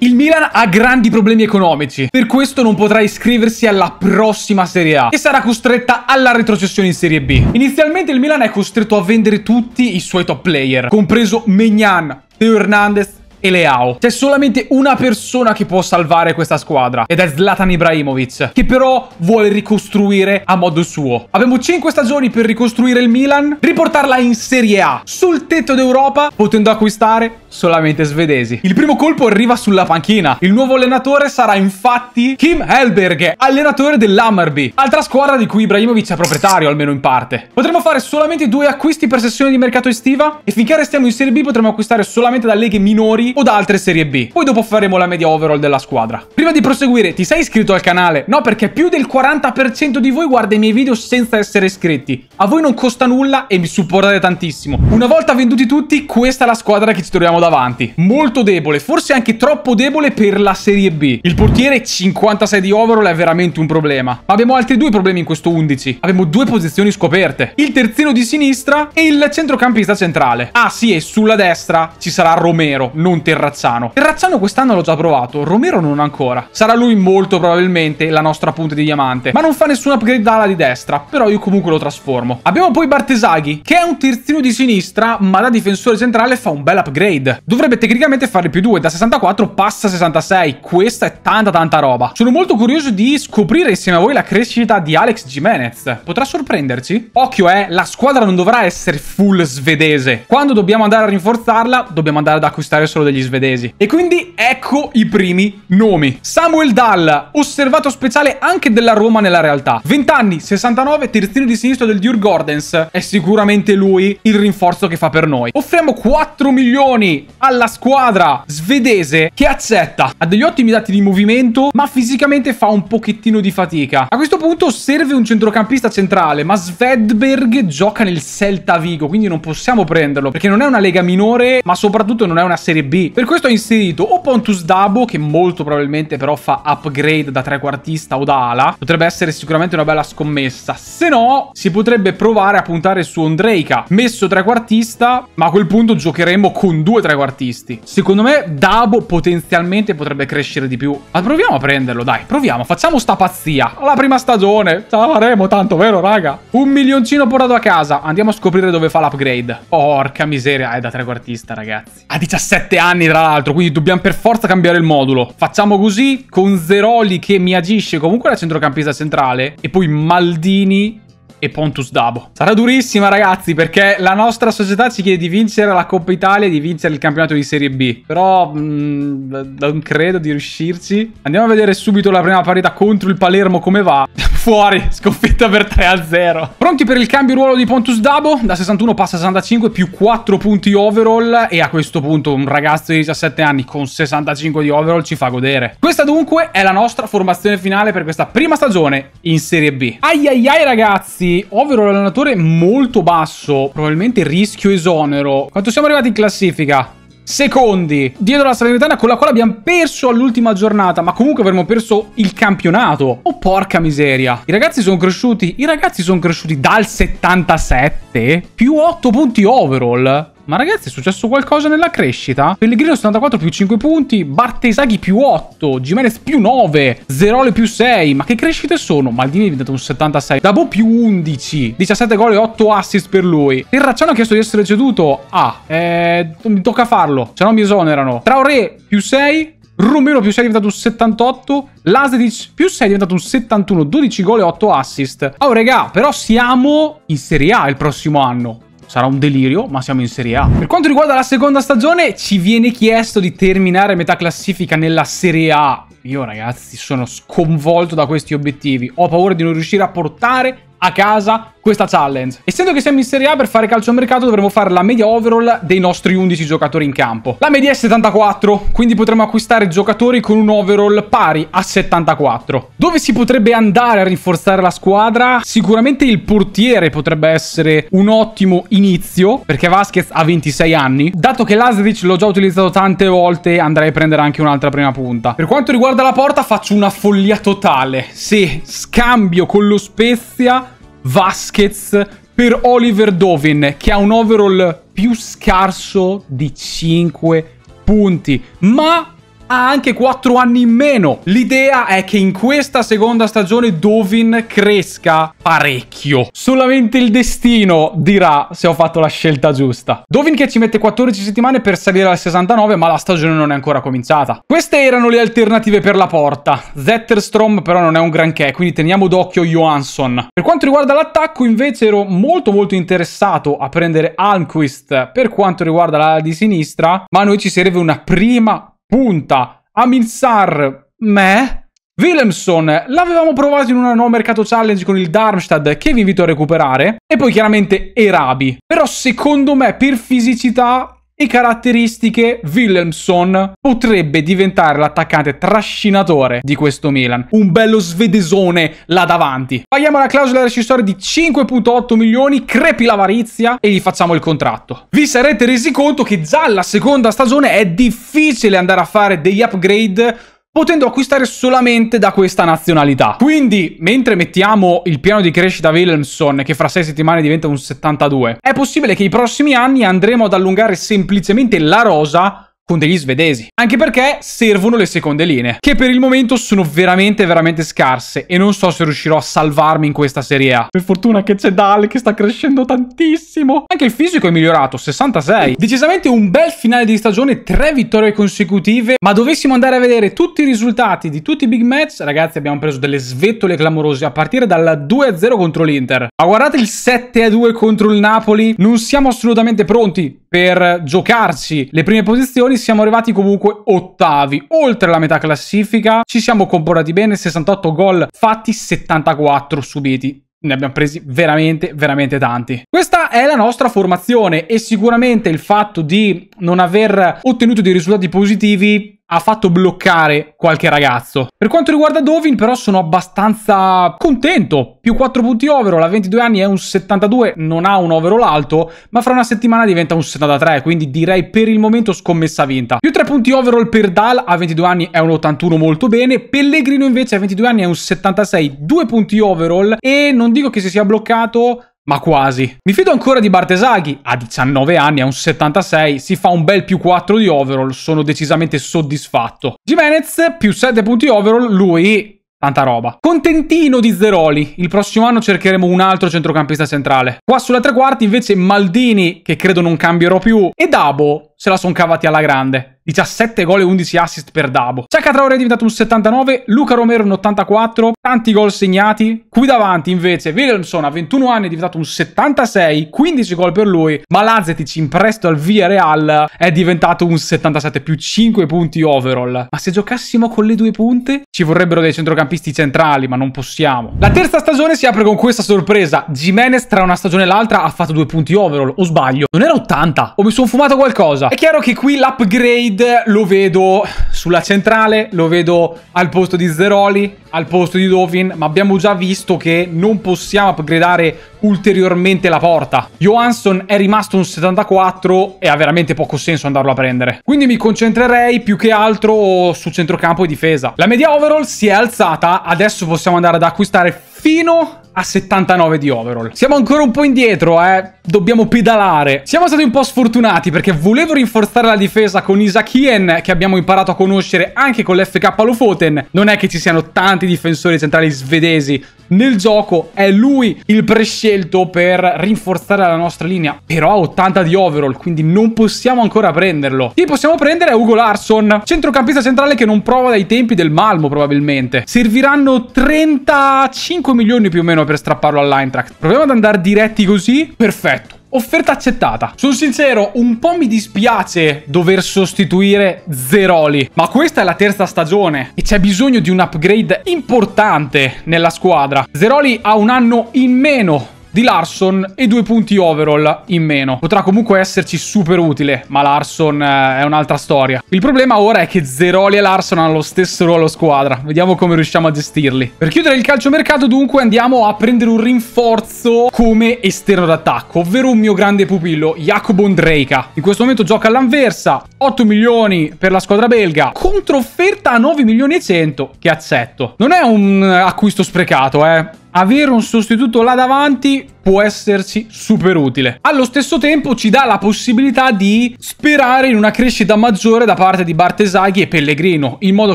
Il Milan ha grandi problemi economici, per questo non potrà iscriversi alla prossima Serie A e sarà costretta alla retrocessione in Serie B. Inizialmente il Milan è costretto a vendere tutti i suoi top player, compreso Mignan, Teo Hernandez, e Leao. C'è solamente una persona che può salvare questa squadra ed è Zlatan Ibrahimovic, che però vuole ricostruire a modo suo. Abbiamo 5 stagioni per ricostruire il Milan, riportarla in Serie A, sul tetto d'Europa, potendo acquistare solamente svedesi. Il primo colpo arriva sulla panchina. Il nuovo allenatore sarà infatti Kim Helberg, allenatore dell'Hammerby, altra squadra di cui Ibrahimovic è proprietario, almeno in parte. Potremmo fare solamente due acquisti per sessione di mercato estiva e finché restiamo in Serie B potremo acquistare solamente da leghe minori o da altre serie B. Poi dopo faremo la media overall della squadra. Prima di proseguire, ti sei iscritto al canale? No, perché più del 40% di voi guarda i miei video senza essere iscritti. A voi non costa nulla e mi supportate tantissimo. Una volta venduti tutti, questa è la squadra che ci troviamo davanti. Molto debole, forse anche troppo debole per la serie B. Il portiere 56 di overall è veramente un problema. Ma abbiamo altri due problemi in questo 11. Abbiamo due posizioni scoperte. Il terzino di sinistra e il centrocampista centrale. Ah sì, e sulla destra ci sarà Romero, non con Terrazzano. Terrazzano quest'anno l'ho già provato, Romero non ancora. Sarà lui molto probabilmente la nostra punta di diamante, ma non fa nessun upgrade alla di destra, però io comunque lo trasformo. Abbiamo poi Bartesaghi, che è un terzino di sinistra, ma da difensore centrale fa un bel upgrade. Dovrebbe tecnicamente fare più 2, da 64 passa a 66, questa è tanta tanta roba. Sono molto curioso di scoprire insieme a voi la crescita di Alex Jimenez. Potrà sorprenderci? Occhio eh, la squadra non dovrà essere full svedese. Quando dobbiamo andare a rinforzarla, dobbiamo andare ad acquistare solo dei degli svedesi. E quindi ecco i primi nomi. Samuel Dahl, osservato speciale anche della Roma nella realtà. 20 anni, 69, terzino di sinistra del Dior Gordens. È sicuramente lui il rinforzo che fa per noi. Offriamo 4 milioni alla squadra svedese che accetta. Ha degli ottimi dati di movimento, ma fisicamente fa un pochettino di fatica. A questo punto serve un centrocampista centrale, ma Svedberg gioca nel Celta Vigo, quindi non possiamo prenderlo, perché non è una lega minore, ma soprattutto non è una serie B per questo ho inserito o Pontus Dabo, che molto probabilmente però fa upgrade da trequartista o da ala, potrebbe essere sicuramente una bella scommessa, se no si potrebbe provare a puntare su Ondrejka, messo trequartista, ma a quel punto giocheremo con due trequartisti. Secondo me Dabo potenzialmente potrebbe crescere di più, ma proviamo a prenderlo, dai, proviamo, facciamo sta pazzia, alla prima stagione, ce la faremo tanto, vero raga? Un milioncino portato a casa, andiamo a scoprire dove fa l'upgrade. Porca miseria, è da trequartista ragazzi. A 17 anni! anni tra l'altro, quindi dobbiamo per forza cambiare il modulo. Facciamo così con Zeroli che mi agisce comunque da centrocampista centrale e poi Maldini e Pontus Dabo. Sarà durissima ragazzi perché la nostra società ci chiede di vincere la Coppa Italia e di vincere il campionato di Serie B. Però mh, mm, non credo di riuscirci. Andiamo a vedere subito la prima parità contro il Palermo come va. Fuori, sconfitta per 3 a 0. Pronti per il cambio ruolo di Pontus Dabo? Da 61 passa a 65 più 4 punti overall e a questo punto un ragazzo di 17 anni con 65 di overall ci fa godere. Questa dunque è la nostra formazione finale per questa prima stagione in Serie B. Ai ai ai ragazzi, overall allenatore molto basso, probabilmente rischio esonero. Quanto siamo arrivati in classifica? secondi dietro la Salernitana con la quale abbiamo perso all'ultima giornata, ma comunque avremmo perso il campionato. Oh porca miseria. I ragazzi sono cresciuti, i ragazzi sono cresciuti dal 77 più 8 punti overall ma ragazzi è successo qualcosa nella crescita? Pellegrino 74 più 5 punti, Bartesaghi più 8, Gimenez più 9, Zerole più 6. Ma che crescite sono? Maldini è diventato un 76, Dabo più 11, 17 gol e 8 assist per lui. Terracciano ha chiesto di essere ceduto. Ah, eh, mi tocca farlo, se cioè, no mi esonerano. Traoré più 6, Romero più 6 è diventato un 78. Lasedic più 6 è diventato un 71. 12 gol e 8 assist. Oh, regà, però siamo in Serie A il prossimo anno sarà un delirio, ma siamo in Serie A. Per quanto riguarda la seconda stagione, ci viene chiesto di terminare metà classifica nella Serie A. Io ragazzi sono sconvolto da questi obiettivi, ho paura di non riuscire a portare a casa questa challenge. Essendo che siamo in Serie A, per fare calcio al mercato dovremo fare la media overall dei nostri 11 giocatori in campo. La media è 74, quindi potremo acquistare giocatori con un overall pari a 74. Dove si potrebbe andare a rinforzare la squadra? Sicuramente il portiere potrebbe essere un ottimo inizio, perché Vasquez ha 26 anni. Dato che l'Asdic l'ho già utilizzato tante volte, andrei a prendere anche un'altra prima punta. Per quanto riguarda la porta, faccio una follia totale. Se scambio con lo Spezia Vasquez per Oliver Dovin che ha un overall più scarso di 5 punti, ma ha anche 4 anni in meno. L'idea è che in questa seconda stagione Dovin cresca parecchio. Solamente il destino dirà se ho fatto la scelta giusta. Dovin che ci mette 14 settimane per salire al 69, ma la stagione non è ancora cominciata. Queste erano le alternative per la porta. Zetterstrom però non è un granché, quindi teniamo d'occhio Johansson. Per quanto riguarda l'attacco invece ero molto molto interessato a prendere Almquist per quanto riguarda l'ala di sinistra, ma a noi ci serve una prima punta. Amilsar, me. Willemson, l'avevamo provato in una nuova mercato challenge con il Darmstadt che vi invito a recuperare. E poi chiaramente Erabi. Però secondo me per fisicità e caratteristiche Willemson potrebbe diventare l'attaccante trascinatore di questo Milan. Un bello svedesone là davanti. Paghiamo la clausola rescissoria di 5.8 milioni, crepi l'avarizia e gli facciamo il contratto. Vi sarete resi conto che già alla seconda stagione è difficile andare a fare degli upgrade potendo acquistare solamente da questa nazionalità. Quindi, mentre mettiamo il piano di crescita Willemson, che fra sei settimane diventa un 72, è possibile che i prossimi anni andremo ad allungare semplicemente la rosa con degli svedesi. Anche perché servono le seconde linee, che per il momento sono veramente veramente scarse e non so se riuscirò a salvarmi in questa Serie A. Per fortuna che c'è Dale che sta crescendo tantissimo. Anche il fisico è migliorato, 66. Decisamente un bel finale di stagione, tre vittorie consecutive, ma dovessimo andare a vedere tutti i risultati di tutti i big match, ragazzi abbiamo preso delle svettole clamorose a partire dalla 2-0 contro l'Inter. Ma guardate il 7-2 contro il Napoli, non siamo assolutamente pronti per giocarci le prime posizioni siamo arrivati comunque ottavi, oltre la metà classifica, ci siamo comportati bene, 68 gol fatti, 74 subiti ne abbiamo presi veramente, veramente tanti. Questa è la nostra formazione e sicuramente il fatto di non aver ottenuto dei risultati positivi ha fatto bloccare qualche ragazzo. Per quanto riguarda Dovin però sono abbastanza contento, più 4 punti overall, a 22 anni è un 72, non ha un overall alto, ma fra una settimana diventa un 73, quindi direi per il momento scommessa vinta. Più 3 punti overall per Dal, a 22 anni è un 81 molto bene, Pellegrino invece a 22 anni è un 76, 2 punti overall e non dico che si sia bloccato, ma quasi. Mi fido ancora di Bartesaghi, a 19 anni, a un 76, si fa un bel più 4 di overall, sono decisamente soddisfatto. Jimenez, più 7 punti overall, lui Tanta roba. Contentino di Zeroli. Il prossimo anno cercheremo un altro centrocampista centrale. Qua sulla tre quarti invece Maldini, che credo non cambierò più, e Dabo se la son cavati alla grande. 17 gol e 11 assist per Dabo. Saka Traore è diventato un 79, Luca Romero un 84, tanti gol segnati. Qui davanti invece Wilhelmson a 21 anni è diventato un 76, 15 gol per lui, ma Lazetic in presto al Villarreal è diventato un 77 più 5 punti overall. Ma se giocassimo con le due punte ci vorrebbero dei centrocampisti centrali, ma non possiamo. La terza stagione si apre con questa sorpresa. Jimenez tra una stagione e l'altra ha fatto due punti overall, o sbaglio? Non era 80? O mi sono fumato qualcosa? È chiaro che qui l'upgrade mid lo vedo sulla centrale, lo vedo al posto di Zeroli, al posto di Dovin, ma abbiamo già visto che non possiamo upgradare ulteriormente la porta. Johansson è rimasto un 74 e ha veramente poco senso andarlo a prendere. Quindi mi concentrerei più che altro su centrocampo e difesa. La media overall si è alzata, adesso possiamo andare ad acquistare fino a 79 di overall. Siamo ancora un po' indietro, eh. Dobbiamo pedalare. Siamo stati un po' sfortunati perché volevo rinforzare la difesa con Isaac Hien, che abbiamo imparato a conoscere anche con l'FK Lofoten. Non è che ci siano tanti difensori centrali svedesi nel gioco è lui il prescelto per rinforzare la nostra linea, però ha 80 di overall, quindi non possiamo ancora prenderlo. Chi possiamo prendere è Ugo Larson, centrocampista centrale che non prova dai tempi del Malmo probabilmente. Serviranno 35 milioni più o meno per strapparlo all'Eintracht. Proviamo ad andare diretti così, perfetto. Offerta accettata. Sono sincero, un po' mi dispiace dover sostituire Zeroli, ma questa è la terza stagione e c'è bisogno di un upgrade importante nella squadra. Zeroli ha un anno in meno di Larson e due punti overall in meno. Potrà comunque esserci super utile, ma Larson eh, è un'altra storia. Il problema ora è che Zeroli e Larson hanno lo stesso ruolo squadra. Vediamo come riusciamo a gestirli. Per chiudere il calciomercato dunque andiamo a prendere un rinforzo come esterno d'attacco, ovvero un mio grande pupillo, Jacobo Ondrejka. In questo momento gioca all'Anversa, 8 milioni per la squadra belga, controfferta a 9 milioni e 100 che accetto. Non è un eh, acquisto sprecato, eh avere un sostituto là davanti può esserci super utile. Allo stesso tempo ci dà la possibilità di sperare in una crescita maggiore da parte di Bartesaghi e Pellegrino, in modo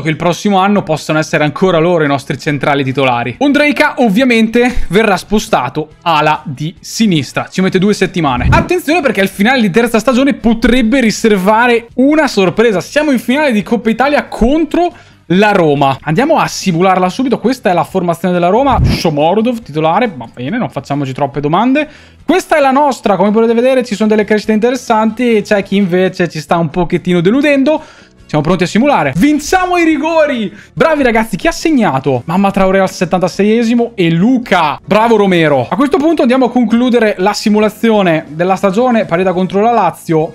che il prossimo anno possano essere ancora loro i nostri centrali titolari. Ondrejka ovviamente verrà spostato ala di sinistra, ci mette due settimane. Attenzione perché il finale di terza stagione potrebbe riservare una sorpresa. Siamo in finale di Coppa Italia contro la Roma. Andiamo a simularla subito. Questa è la formazione della Roma. Shomordov, titolare. Va bene, non facciamoci troppe domande. Questa è la nostra. Come potete vedere ci sono delle crescite interessanti. C'è chi invece ci sta un pochettino deludendo. Siamo pronti a simulare. Vinciamo i rigori! Bravi ragazzi, chi ha segnato? Mamma Traore al 76esimo e Luca. Bravo Romero. A questo punto andiamo a concludere la simulazione della stagione. Partita contro la Lazio.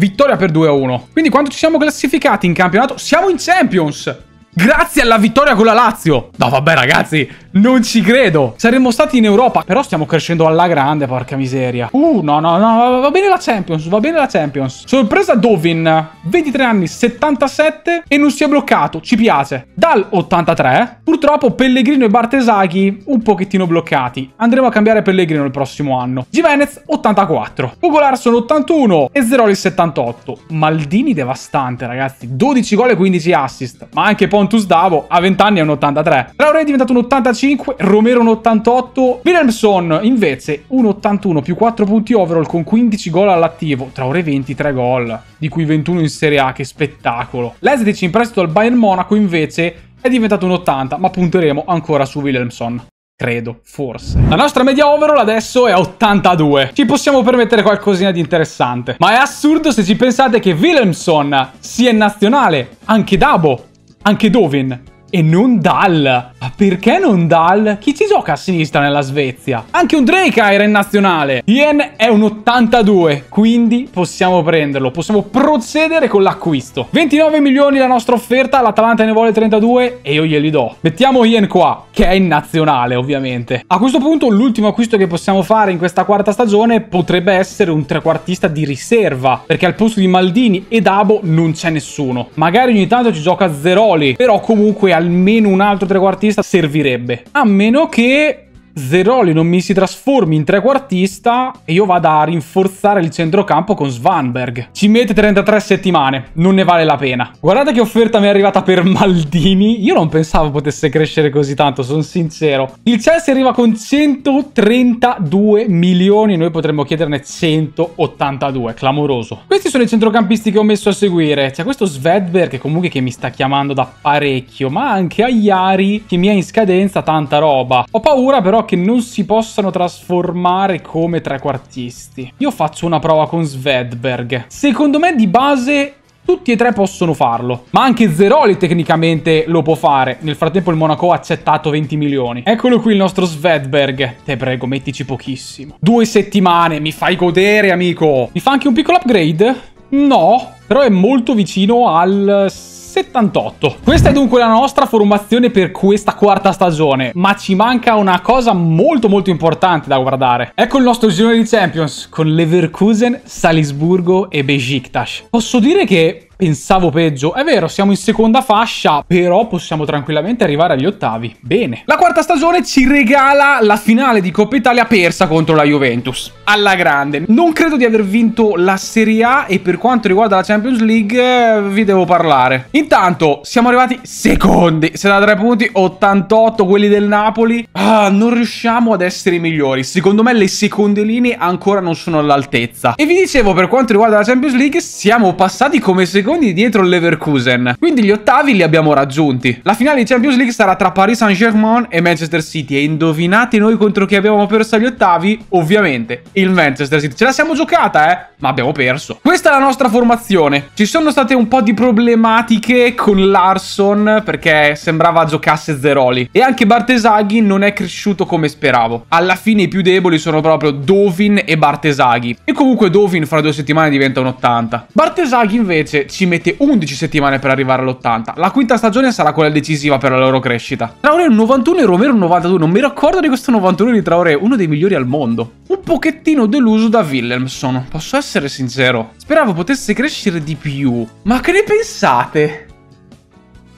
Vittoria per 2-1. Quindi quanto ci siamo classificati in campionato? Siamo in Champions! grazie alla vittoria con la Lazio. No, vabbè, ragazzi, non ci credo. Saremmo stati in Europa, però stiamo crescendo alla grande, porca miseria. Uh, no, no, no, va bene la Champions, va bene la Champions. Sorpresa Dovin, 23 anni, 77 e non si è bloccato, ci piace. Dal 83, purtroppo Pellegrino e Bartesaghi un pochettino bloccati. Andremo a cambiare Pellegrino il prossimo anno. Givenez 84, Pugolarson 81 e Zeroli 78. Maldini devastante, ragazzi. 12 gol e 15 assist, ma anche Ponte Juventus Davo, a 20 anni è un 83. Traoré è diventato un 85, Romero un 88, Williamson invece un 81 più 4 punti overall con 15 gol all'attivo, Traoré 23 gol, di cui 21 in Serie A, che spettacolo. Lesdic in prestito al Bayern Monaco invece è diventato un 80, ma punteremo ancora su Williamson credo, forse. La nostra media overall adesso è 82. Ci possiamo permettere qualcosina di interessante. Ma è assurdo se ci pensate che Willemson sia in nazionale, anche Dabo, anche Dovin e non Dal. Ma perché non Dal? Chi ci gioca a sinistra nella Svezia? Anche un Drake era in nazionale. Ian è un 82, quindi possiamo prenderlo. Possiamo procedere con l'acquisto. 29 milioni la nostra offerta, l'Atalanta ne vuole 32 e io glieli do. Mettiamo Ian qua, che è in nazionale ovviamente. A questo punto l'ultimo acquisto che possiamo fare in questa quarta stagione potrebbe essere un trequartista di riserva, perché al posto di Maldini e Dabo non c'è nessuno. Magari ogni tanto ci gioca Zeroli, però comunque almeno un altro trequartista vista servirebbe. A meno che Zeroli non mi si trasformi in trequartista e io vado a rinforzare il centrocampo con Svanberg. Ci mette 33 settimane, non ne vale la pena. Guardate che offerta mi è arrivata per Maldini, io non pensavo potesse crescere così tanto, sono sincero. Il Chelsea arriva con 132 milioni, noi potremmo chiederne 182, clamoroso. Questi sono i centrocampisti che ho messo a seguire, c'è questo Svedberg comunque che mi sta chiamando da parecchio, ma anche Ayari che mi ha in scadenza tanta roba. Ho paura però che non si possano trasformare come trequartisti. Io faccio una prova con Svedberg. Secondo me di base tutti e tre possono farlo. Ma anche Zeroli tecnicamente lo può fare. Nel frattempo il Monaco ha accettato 20 milioni. Eccolo qui il nostro Svedberg. Te prego, mettici pochissimo. Due settimane, mi fai godere, amico. Mi fa anche un piccolo upgrade? No, però è molto vicino al 78. Questa è dunque la nostra formazione per questa quarta stagione, ma ci manca una cosa molto molto importante da guardare. Ecco il nostro girone di Champions con Leverkusen, Salisburgo e Besiktas. Posso dire che Pensavo peggio. È vero, siamo in seconda fascia, però possiamo tranquillamente arrivare agli ottavi. Bene. La quarta stagione ci regala la finale di Coppa Italia persa contro la Juventus. Alla grande. Non credo di aver vinto la Serie A e per quanto riguarda la Champions League eh, vi devo parlare. Intanto siamo arrivati secondi. Se da 3 punti, 88 quelli del Napoli. Ah, non riusciamo ad essere i migliori. Secondo me le seconde linee ancora non sono all'altezza. E vi dicevo, per quanto riguarda la Champions League, siamo passati come secondi secondi dietro Leverkusen. Quindi gli ottavi li abbiamo raggiunti. La finale di Champions League sarà tra Paris Saint-Germain e Manchester City. E indovinate noi contro chi abbiamo perso gli ottavi? Ovviamente il Manchester City. Ce la siamo giocata, eh? Ma abbiamo perso. Questa è la nostra formazione. Ci sono state un po' di problematiche con Larson perché sembrava giocasse Zeroli. E anche Bartesaghi non è cresciuto come speravo. Alla fine i più deboli sono proprio Dovin e Bartesaghi. E comunque Dovin fra due settimane diventa un 80. Bartesaghi invece ci ci mette 11 settimane per arrivare all'80. La quinta stagione sarà quella decisiva per la loro crescita. Traoré è un 91 e Romero un 92. Non mi ricordo di questo 91 di Traoré, uno dei migliori al mondo. Un pochettino deluso da Willemson, posso essere sincero. Speravo potesse crescere di più. Ma che ne pensate?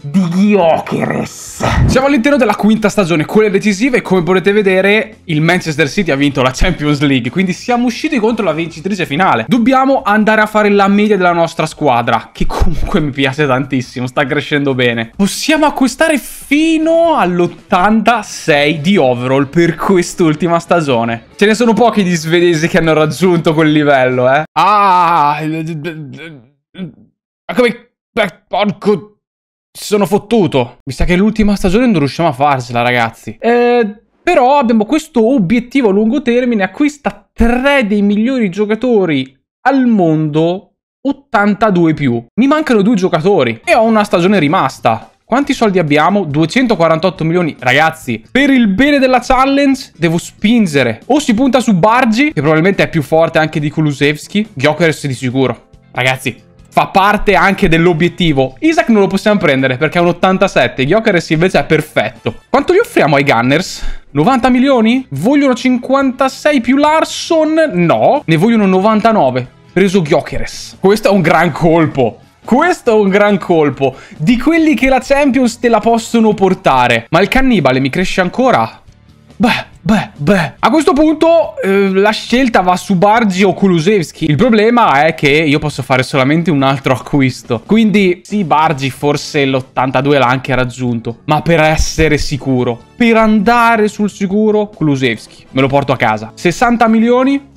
di Gyokeres. Siamo all'interno della quinta stagione, quella decisiva e come potete vedere il Manchester City ha vinto la Champions League, quindi siamo usciti contro la vincitrice finale. Dobbiamo andare a fare la media della nostra squadra, che comunque mi piace tantissimo, sta crescendo bene. Possiamo acquistare fino all'86 di overall per quest'ultima stagione. Ce ne sono pochi di svedesi che hanno raggiunto quel livello, eh. Ah! Come... Porco... Ci sono fottuto. Mi sa che l'ultima stagione non riusciamo a farcela, ragazzi. Eh, però abbiamo questo obiettivo a lungo termine, acquista tre dei migliori giocatori al mondo, 82 più. Mi mancano due giocatori e ho una stagione rimasta. Quanti soldi abbiamo? 248 milioni. Ragazzi, per il bene della challenge devo spingere. O si punta su Bargi, che probabilmente è più forte anche di Kulusevski. Gyokers di sicuro. Ragazzi, fa parte anche dell'obiettivo. Isaac non lo possiamo prendere perché è un 87, Gyokeres invece è perfetto. Quanto gli offriamo ai Gunners? 90 milioni? Vogliono 56 più Larson? No, ne vogliono 99. Preso Gyokeres. Questo è un gran colpo. Questo è un gran colpo. Di quelli che la Champions te la possono portare. Ma il cannibale mi cresce ancora? beh, beh, beh. A questo punto eh, la scelta va su Bargi o Kulusevski. Il problema è che io posso fare solamente un altro acquisto. Quindi sì, Bargi forse l'82 l'ha anche raggiunto. Ma per essere sicuro, per andare sul sicuro, Kulusevski. Me lo porto a casa. 60 milioni,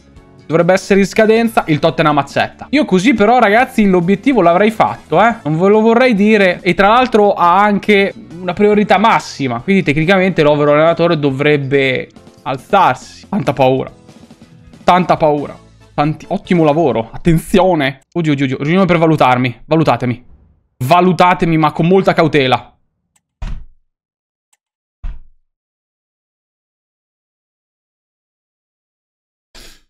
Dovrebbe essere in scadenza, il Tottenham accetta. Io così però ragazzi l'obiettivo l'avrei fatto, eh. Non ve lo vorrei dire. E tra l'altro ha anche una priorità massima, quindi tecnicamente l'over allenatore dovrebbe alzarsi. Tanta paura. Tanta paura. Tanti... Ottimo lavoro. Attenzione. Oddio, oddio, oddio. Riunione per valutarmi. Valutatemi. Valutatemi, ma con molta cautela.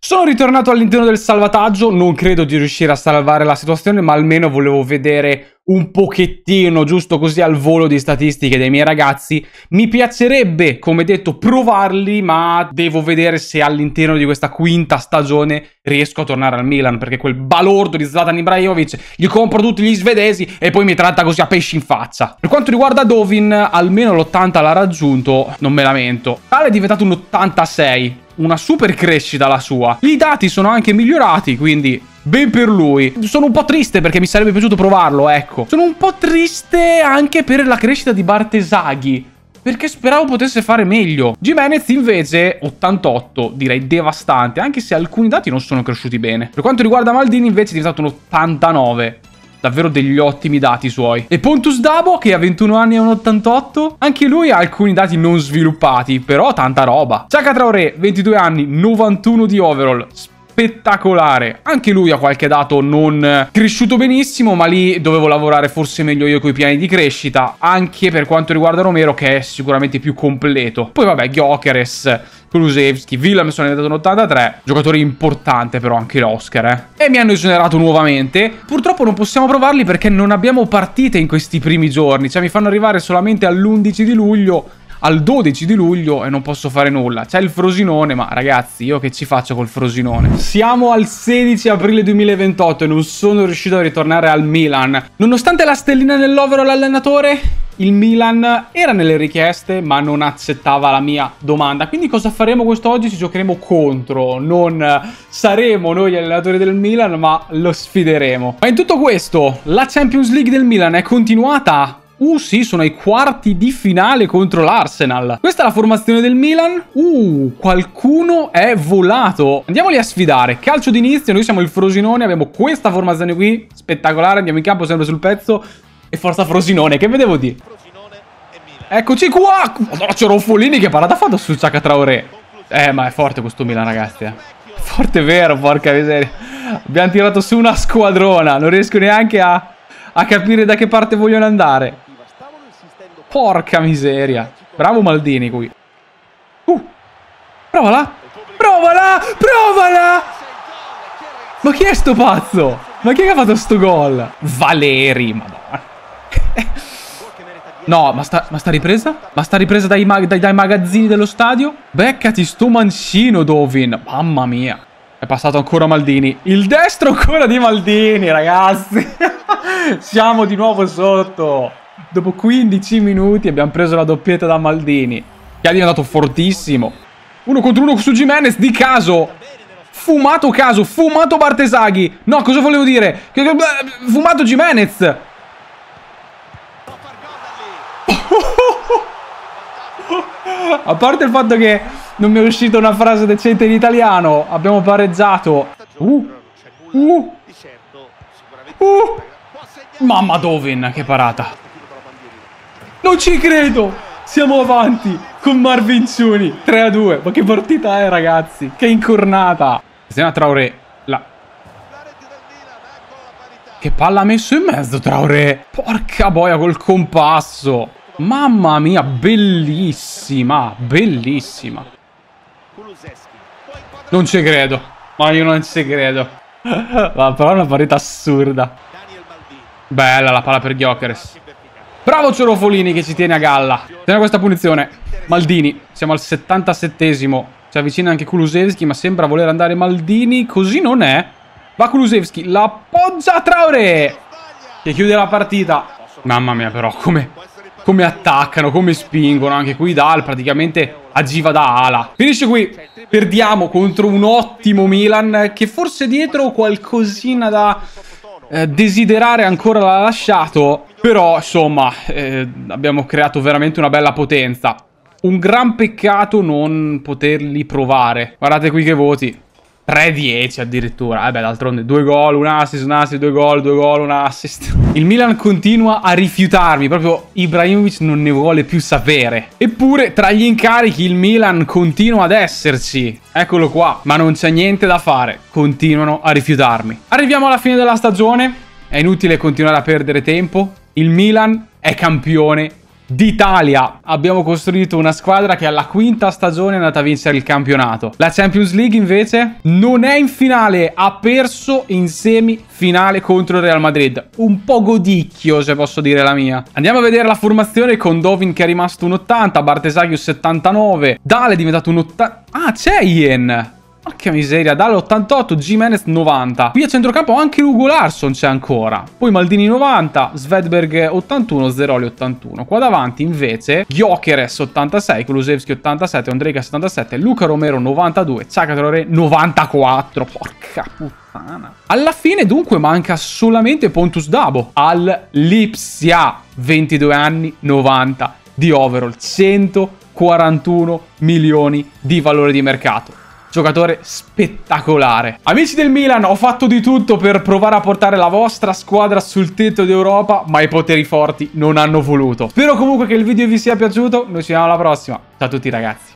Sono ritornato all'interno del salvataggio, non credo di riuscire a salvare la situazione, ma almeno volevo vedere un pochettino, giusto così al volo di statistiche dei miei ragazzi. Mi piacerebbe, come detto, provarli, ma devo vedere se all'interno di questa quinta stagione riesco a tornare al Milan, perché quel balordo di Zlatan Ibrahimovic gli compro tutti gli svedesi e poi mi tratta così a pesci in faccia. Per quanto riguarda Dovin, almeno l'80 l'ha raggiunto, non me lamento. Tale è diventato un 86, una super crescita la sua. I dati sono anche migliorati, quindi Ben per lui. Sono un po' triste perché mi sarebbe piaciuto provarlo, ecco. Sono un po' triste anche per la crescita di Bartesaghi. Perché speravo potesse fare meglio. Jimenez invece 88, direi devastante, anche se alcuni dati non sono cresciuti bene. Per quanto riguarda Maldini invece è diventato un 89 davvero degli ottimi dati suoi. E Pontus Dabo, che ha 21 anni e un 88, anche lui ha alcuni dati non sviluppati, però tanta roba. Saka Traoré, 22 anni, 91 di overall, spettacolare. Anche lui ha qualche dato non cresciuto benissimo, ma lì dovevo lavorare forse meglio io con i piani di crescita, anche per quanto riguarda Romero che è sicuramente più completo. Poi vabbè, Giocheres, Kulusevski, Willem sono andato in 83, giocatore importante però anche l'Oscar, eh. E mi hanno esonerato nuovamente. Purtroppo non possiamo provarli perché non abbiamo partite in questi primi giorni, cioè mi fanno arrivare solamente all'11 di luglio al 12 di luglio e non posso fare nulla. C'è il Frosinone, ma ragazzi, io che ci faccio col Frosinone? Siamo al 16 aprile 2028 e non sono riuscito a ritornare al Milan. Nonostante la stellina nell'overo all'allenatore, il Milan era nelle richieste ma non accettava la mia domanda. Quindi cosa faremo quest'oggi? Ci giocheremo contro, non saremo noi gli allenatori del Milan ma lo sfideremo. Ma in tutto questo la Champions League del Milan è continuata Uh sì, sono ai quarti di finale contro l'Arsenal. Questa è la formazione del Milan. Uh, qualcuno è volato. Andiamoli a sfidare. Calcio d'inizio, noi siamo il Frosinone, abbiamo questa formazione qui. Spettacolare, andiamo in campo sempre sul pezzo. E forza Frosinone, che vedevo di? Eccoci qua! Madonna, c'è Ronfolini che parata ha fatto su Ciacca Traoré. Eh, ma è forte questo Milan, ragazzi, eh. Forte vero, porca miseria. Abbiamo tirato su una squadrona, non riesco neanche a, a capire da che parte vogliono andare. Porca miseria. Bravo Maldini qui. Uh, provala. Provala. Provala. Ma chi è sto pazzo? Ma chi è che ha fatto sto gol? Valeri, madonna. No, ma sta, ma sta, ripresa? Ma sta ripresa dai, mag dai, dai, magazzini dello stadio? Beccati sto mancino, Dovin. Mamma mia. È passato ancora Maldini. Il destro ancora di Maldini, ragazzi. Siamo di nuovo sotto. Dopo 15 minuti abbiamo preso la doppietta da Maldini, che è diventato fortissimo. Uno contro uno su Jimenez, di caso. Fumato caso, fumato Bartesaghi. No, cosa volevo dire? Fumato Jimenez. A parte il fatto che non mi è uscita una frase decente in italiano, abbiamo pareggiato. Uh, uh, certo, uh. Mamma Dovin, che parata. Non ci credo! Siamo avanti con Marvin Cioni. 3 a 2. Ma che partita è, ragazzi? Che incornata! Siamo a Traoré. La... Che palla ha messo in mezzo, Traoré! Porca boia col compasso! Mamma mia, bellissima! Bellissima! Non ci credo. Ma io non ci credo. Ma però è una partita assurda. Bella la palla per Giocheres. Bravo Ciorofolini che ci tiene a galla. Tiene questa punizione. Maldini, siamo al 77esimo. Si avvicina anche Kulusevski, ma sembra voler andare Maldini. Così non è. Va Kulusevski, l'appoggia Traore. Che chiude la partita. Mamma mia però, come, come attaccano, come spingono. Anche qui Dal praticamente agiva da ala. Finisce qui. Perdiamo contro un ottimo Milan che forse dietro qualcosina da eh, desiderare ancora l'ha lasciato, però insomma eh, abbiamo creato veramente una bella potenza. Un gran peccato non poterli provare. Guardate qui che voti. 3-10 addirittura. Vabbè, d'altronde, due gol, un assist, un assist, due gol, due gol, un assist. Il Milan continua a rifiutarmi, proprio Ibrahimovic non ne vuole più sapere. Eppure, tra gli incarichi, il Milan continua ad esserci. Eccolo qua, ma non c'è niente da fare, continuano a rifiutarmi. Arriviamo alla fine della stagione, è inutile continuare a perdere tempo. Il Milan è campione d'Italia. Abbiamo costruito una squadra che alla quinta stagione è andata a vincere il campionato. La Champions League invece non è in finale, ha perso in semifinale contro il Real Madrid. Un po' godicchio se posso dire la mia. Andiamo a vedere la formazione con Dovin che è rimasto un 80, Bartesaghi un 79, Dale è diventato un 80... Ah c'è Ien! Porca miseria, dall'88 Jimenez 90. Qui a centrocampo anche Ugo Larson c'è ancora. Poi Maldini 90, Svedberg 81, Zeroli 81. Qua davanti invece Giocheres 86, Kulusevski 87, Ondrejka 77, Luca Romero 92, Ciacatrore 94. Porca puttana. Alla fine dunque manca solamente Pontus Dabo al Lipsia, 22 anni, 90 di overall, 141 milioni di valore di mercato giocatore spettacolare. Amici del Milan, ho fatto di tutto per provare a portare la vostra squadra sul tetto d'Europa, ma i poteri forti non hanno voluto. Spero comunque che il video vi sia piaciuto, noi ci vediamo alla prossima. Ciao a tutti ragazzi.